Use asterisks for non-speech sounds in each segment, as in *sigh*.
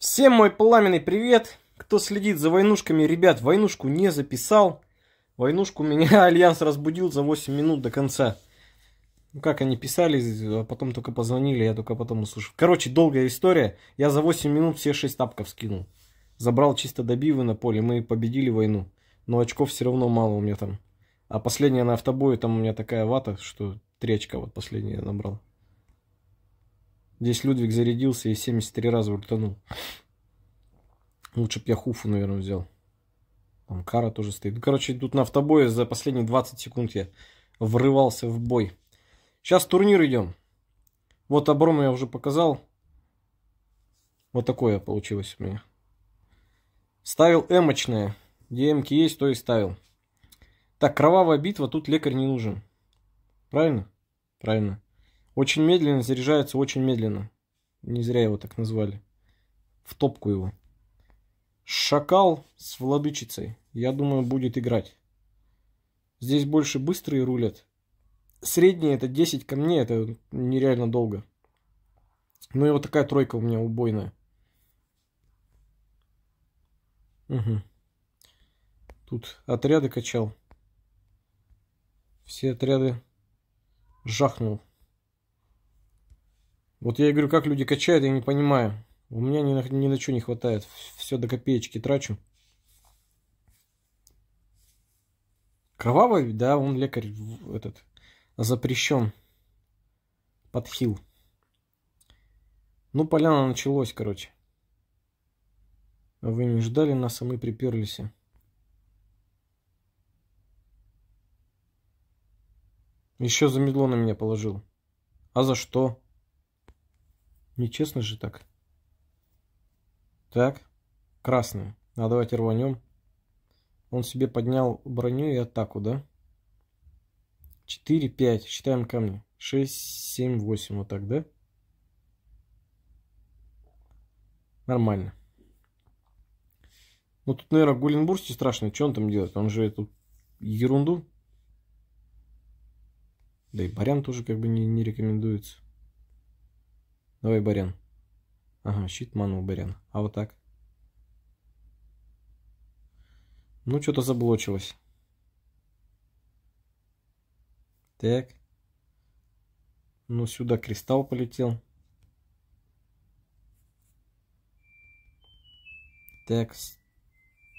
Всем мой пламенный привет! Кто следит за войнушками, ребят, войнушку не записал. Войнушку меня *laughs* Альянс разбудил за 8 минут до конца. Ну, как они писали, а потом только позвонили, я только потом услышал. Короче, долгая история. Я за 8 минут все 6 тапков скинул. Забрал чисто добивы на поле, мы победили войну. Но очков все равно мало у меня там. А последняя на автобое, там у меня такая вата, что 3 очка вот последняя набрал. Здесь Людвиг зарядился и 73 раза утонул. Лучше б я Хуфу, наверное, взял. Там Кара тоже стоит. Ну, короче, тут на автобое за последние 20 секунд я врывался в бой. Сейчас турнир идем. Вот обром я уже показал. Вот такое получилось у меня. Ставил эмочное. Демки есть, то и ставил. Так, кровавая битва, тут лекарь не нужен. Правильно? Правильно. Очень медленно заряжается, очень медленно. Не зря его так назвали. В топку его. Шакал с владычицей, я думаю, будет играть. Здесь больше быстрые рулят. Средние это 10 камней, это нереально долго. Ну и вот такая тройка у меня убойная. Угу. Тут отряды качал. Все отряды жахнул. Вот я и говорю, как люди качают, я не понимаю. У меня ни на, ни на что не хватает. Все до копеечки трачу. Кровавый, да, он лекарь этот запрещен. Подхил. Ну, поляна началось, короче. вы не ждали нас, а мы приперлись. Еще замедло на меня положил. А за что? Нечестно же так. Так, красный. А давайте рванем. Он себе поднял броню и атаку, да? 4, 5. Считаем камни. 6, 7, 8. Вот так, да? Нормально. Ну, тут, наверное, Гуленбурский страшный. Что он там делает? Он же эту ерунду. Да и Барян тоже как бы не, не рекомендуется. Давай барен. Ага, щит манул барен. А вот так? Ну, что-то заблочилось. Так. Ну, сюда кристалл полетел. Так.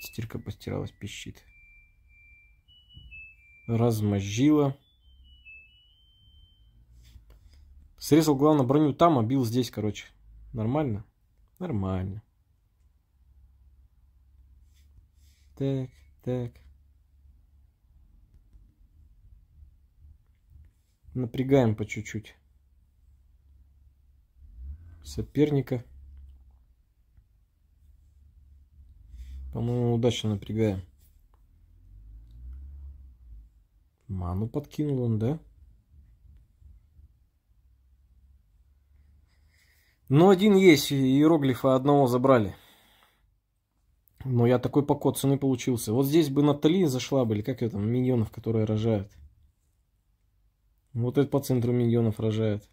Стирка постиралась, пищит. Размозжила. Срезал, главное, броню там, а бил здесь, короче. Нормально? Нормально. Так, так. Напрягаем по чуть-чуть соперника. По-моему, удачно напрягаем. Ману подкинул он, да? Но ну, один есть, иероглифа одного забрали. Но я такой покоцанный получился. Вот здесь бы Натали зашла бы, или как это, миньонов, которые рожают. Вот это по центру миньонов рожает.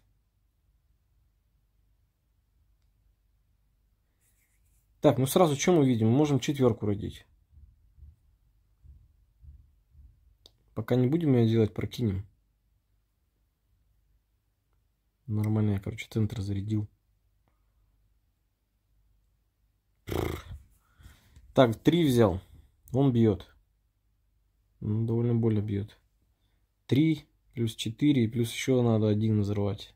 Так, ну сразу что мы видим? Мы можем четверку родить. Пока не будем ее делать, прокинем. Нормально я, короче, центр зарядил. Так, три взял. Он бьет. Он довольно больно бьет. Три плюс четыре и плюс еще надо один взорвать.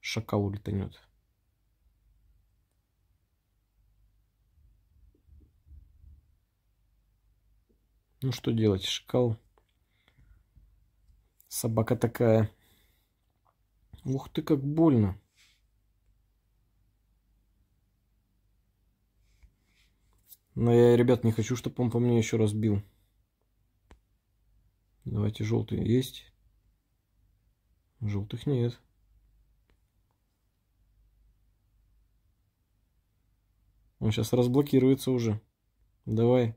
Шакал улетанет. Ну что делать, шакал. Собака такая. Ух ты, как больно. Но я, ребят, не хочу, чтобы он по мне еще раз бил. Давайте желтые есть. Желтых нет. Он сейчас разблокируется уже. Давай.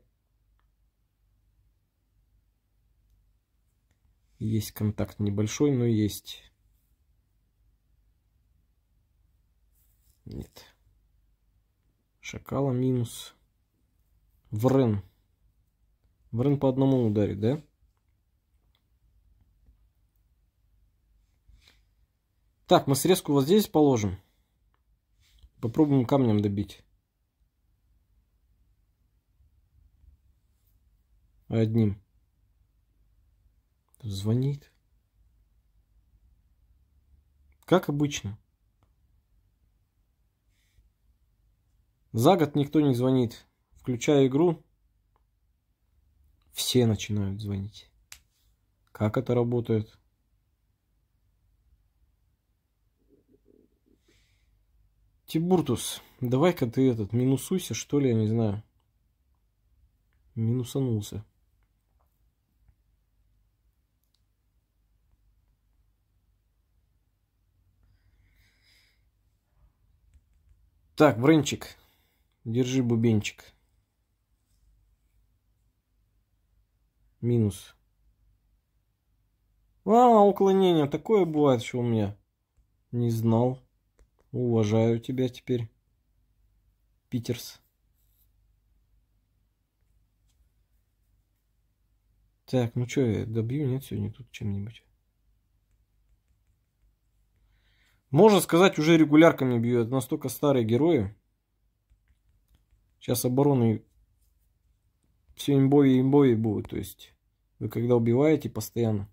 Есть контакт небольшой, но есть. Нет. Шакала минус. Врен, Врен по одному ударит, да? Так, мы срезку вот здесь положим. Попробуем камнем добить. Одним. Звонит. Как обычно. За год никто не звонит. Включаю игру, все начинают звонить. Как это работает? Тибуртус, давай-ка ты этот, минусуйся, что ли, я не знаю. Минусанулся. Так, Бренчик, держи бубенчик. минус. А, уклонение такое бывает, что у меня. Не знал. Уважаю тебя теперь. Питерс. Так, ну что, я добью, нет, сегодня тут чем-нибудь. Можно сказать, уже регулярками бьют. Настолько старые герои. Сейчас обороны все имбови имбови будут. То есть вы когда убиваете постоянно,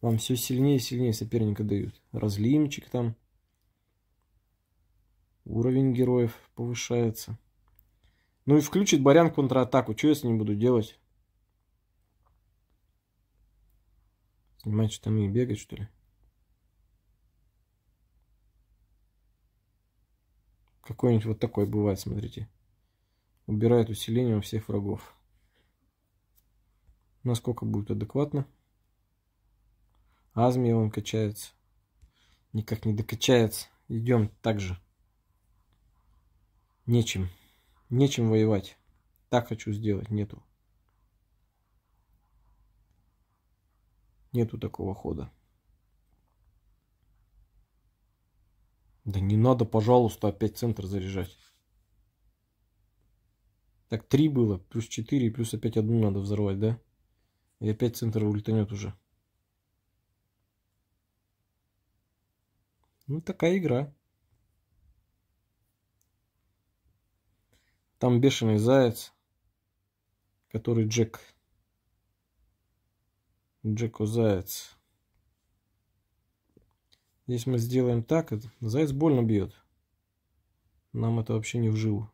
вам все сильнее и сильнее соперника дают. Разлимчик там. Уровень героев повышается. Ну и включит Барян контратаку. Что я с ним буду делать? Снимать штаны и бегать, что ли? Какой-нибудь вот такой бывает, смотрите. Убирает усиление у всех врагов. Насколько будет адекватно. Азмия он качается. Никак не докачается. Идем так же. Нечем. Нечем воевать. Так хочу сделать. Нету. Нету такого хода. Да не надо, пожалуйста, опять центр заряжать. Так, три было, плюс четыре, плюс опять одну надо взорвать, да? И опять центр улетанет уже. Ну, такая игра. Там бешеный заяц, который Джек. Джеку заяц. Здесь мы сделаем так. Заяц больно бьет. Нам это вообще не в живу.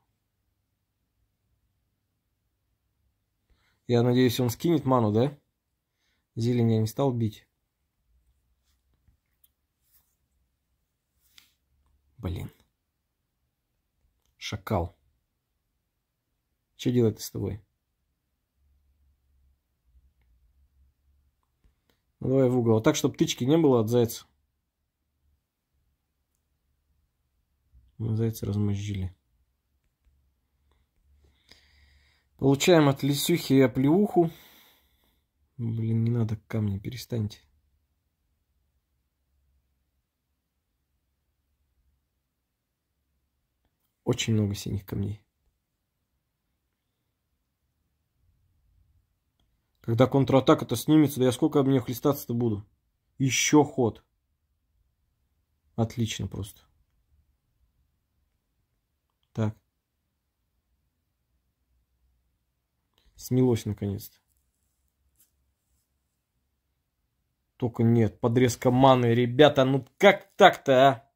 Я надеюсь, он скинет ману, да? Зелень я не стал бить. Блин. Шакал. Что делать с тобой? Ну, давай в угол. Вот а так, чтобы тычки не было от зайца. Мы зайца размозжили. Получаем от Лисюхи и оплеуху. Блин, не надо камни, перестаньте. Очень много синих камней. Когда контратака-то снимется, да я сколько об нее хлестаться-то буду? Еще ход. Отлично просто. Так. Снялось наконец-то. Только нет, подрезка маны, ребята, ну как так-то, а?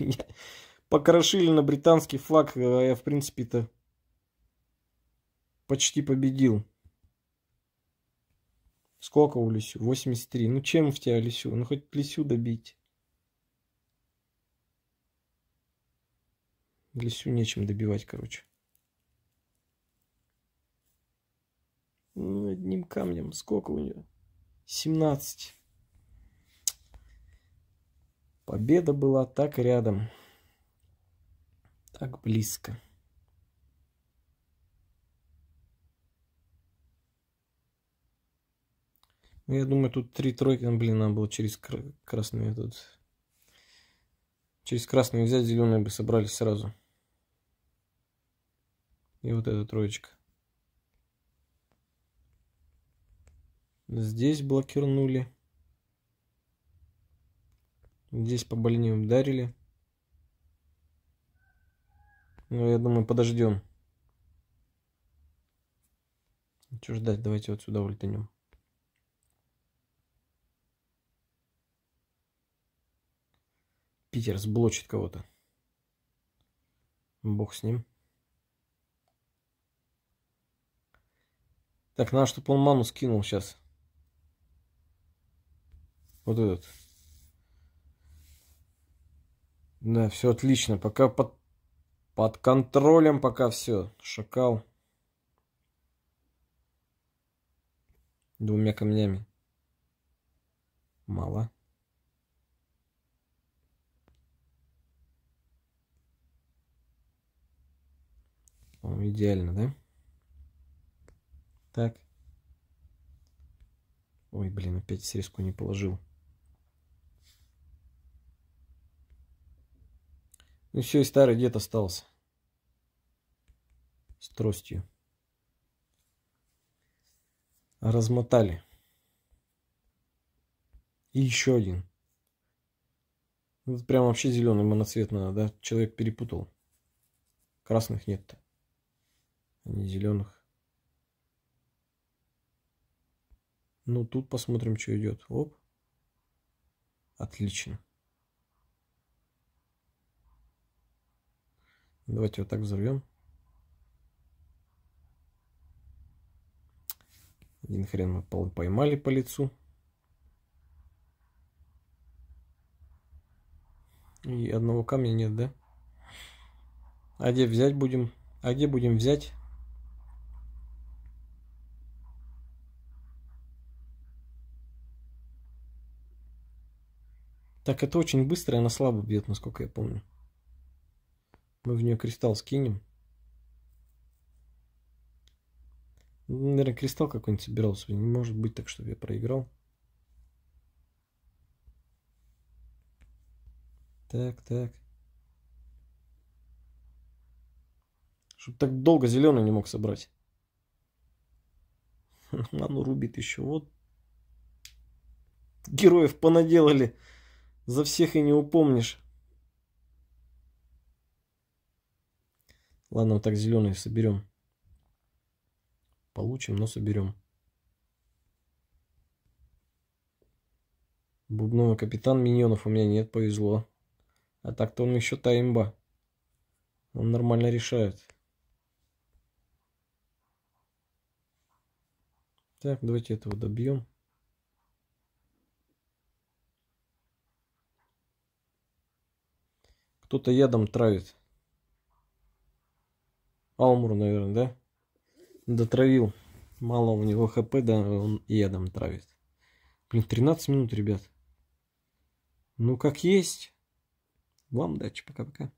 Меня *laughs* покрошили на британский флаг, а я, в принципе-то, почти победил. Сколько у Лисю? 83. Ну чем в тебя Лисю? Ну хоть Лисю добить. Лисю нечем добивать, короче. Ну, одним камнем. Сколько у нее? 17. Победа была так рядом. Так близко. Ну, я думаю, тут три тройки, ну, блин, надо было через кр красные тут. Через красные взять, зеленые бы собрались сразу. И вот эта троечка. Здесь блокирнули. Здесь по побольнее ударили. ну я думаю, подождем. Чего ждать? Давайте вот сюда вольтанем. Питер сблочит кого-то. Бог с ним. Так, надо, чтобы он скинул сейчас. Вот этот. Да, все отлично. Пока под, под контролем, пока все. Шакал. Двумя камнями. Мало. по идеально, да? Так. Ой, блин, опять срезку не положил. Ну все, и старый дед остался. С тростью. Размотали. И еще один. Это Прям вообще зеленый моноцвет надо, да? Человек перепутал. Красных нет-то. они зеленых. Ну, тут посмотрим, что идет. Оп. Отлично. Давайте вот так взорвем. Один хрен мы поймали по лицу. И одного камня нет, да? А где взять будем? А где будем взять? Так, это очень быстро, она слабо бьет, насколько я помню. Мы в нее кристалл скинем. Наверное, кристалл какой-нибудь собирался. Не может быть так, чтобы я проиграл. Так, так. Чтоб так долго зеленый не мог собрать. Ману *laughs* рубит еще. Вот героев понаделали. За всех и не упомнишь. Ладно, вот так зеленый соберем. Получим, но соберем. Бубновый капитан миньонов у меня нет, повезло. А так-то он еще таймба, Он нормально решает. Так, давайте этого добьем. Кто-то ядом травит. Алмур, наверное, да? Дотравил. Мало у него хп, да, он ядом травит. Блин, 13 минут, ребят. Ну, как есть. Вам удачи, пока-пока.